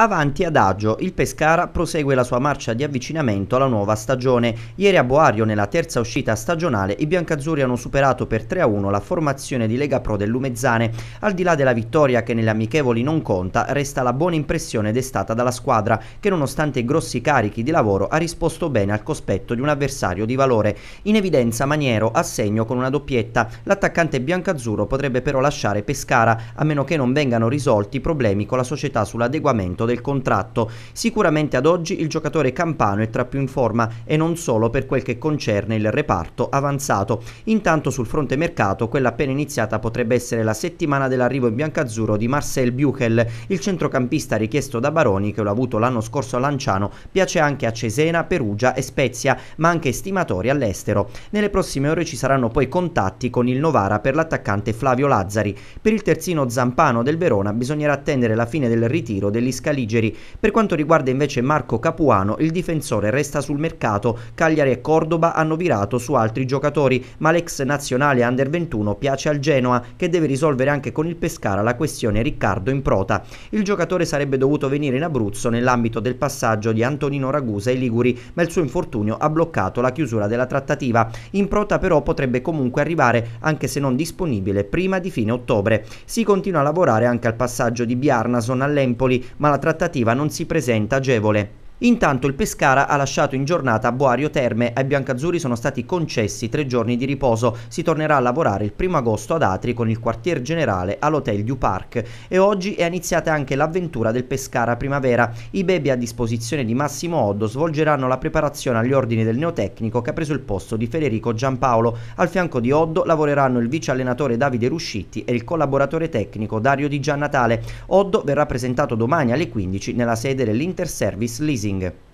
Avanti ad agio, il Pescara prosegue la sua marcia di avvicinamento alla nuova stagione. Ieri a Boario, nella terza uscita stagionale, i biancazzurri hanno superato per 3-1 la formazione di Lega Pro del Lumezzane. Al di là della vittoria che nelle amichevoli non conta, resta la buona impressione destata dalla squadra, che nonostante i grossi carichi di lavoro ha risposto bene al cospetto di un avversario di valore. In evidenza Maniero a segno con una doppietta. L'attaccante biancazzurro potrebbe però lasciare Pescara, a meno che non vengano risolti i problemi con la società sull'adeguamento del contratto. Sicuramente ad oggi il giocatore campano è tra più in forma e non solo per quel che concerne il reparto avanzato. Intanto sul fronte mercato quella appena iniziata potrebbe essere la settimana dell'arrivo in biancazzurro di Marcel Buchel, il centrocampista richiesto da Baroni che l'ha avuto l'anno scorso a Lanciano, piace anche a Cesena, Perugia e Spezia, ma anche stimatori all'estero. Nelle prossime ore ci saranno poi contatti con il Novara per l'attaccante Flavio Lazzari. Per il terzino zampano del Verona bisognerà attendere la fine del ritiro degli dell'Iscalino Caligeri. Per quanto riguarda invece Marco Capuano, il difensore resta sul mercato. Cagliari e Cordoba hanno virato su altri giocatori, ma l'ex nazionale under 21 piace al Genoa, che deve risolvere anche con il Pescara la questione Riccardo in prota. Il giocatore sarebbe dovuto venire in Abruzzo nell'ambito del passaggio di Antonino Ragusa ai Liguri, ma il suo infortunio ha bloccato la chiusura della trattativa. In prota però potrebbe comunque arrivare, anche se non disponibile, prima di fine ottobre. Si continua a lavorare anche al passaggio di Bjarnason all'Empoli, ma la trattativa trattativa non si presenta agevole. Intanto il Pescara ha lasciato in giornata Boario Terme, ai biancazzurri sono stati concessi tre giorni di riposo, si tornerà a lavorare il primo agosto ad Atri con il quartier generale all'Hotel Du Parc e oggi è iniziata anche l'avventura del Pescara Primavera. I baby a disposizione di Massimo Oddo svolgeranno la preparazione agli ordini del neotecnico che ha preso il posto di Federico Giampaolo. Al fianco di Oddo lavoreranno il vice allenatore Davide Ruscitti e il collaboratore tecnico Dario Di Giannatale. Oddo verrà presentato domani alle 15 nella sede dell'Inter Service Leasing amazing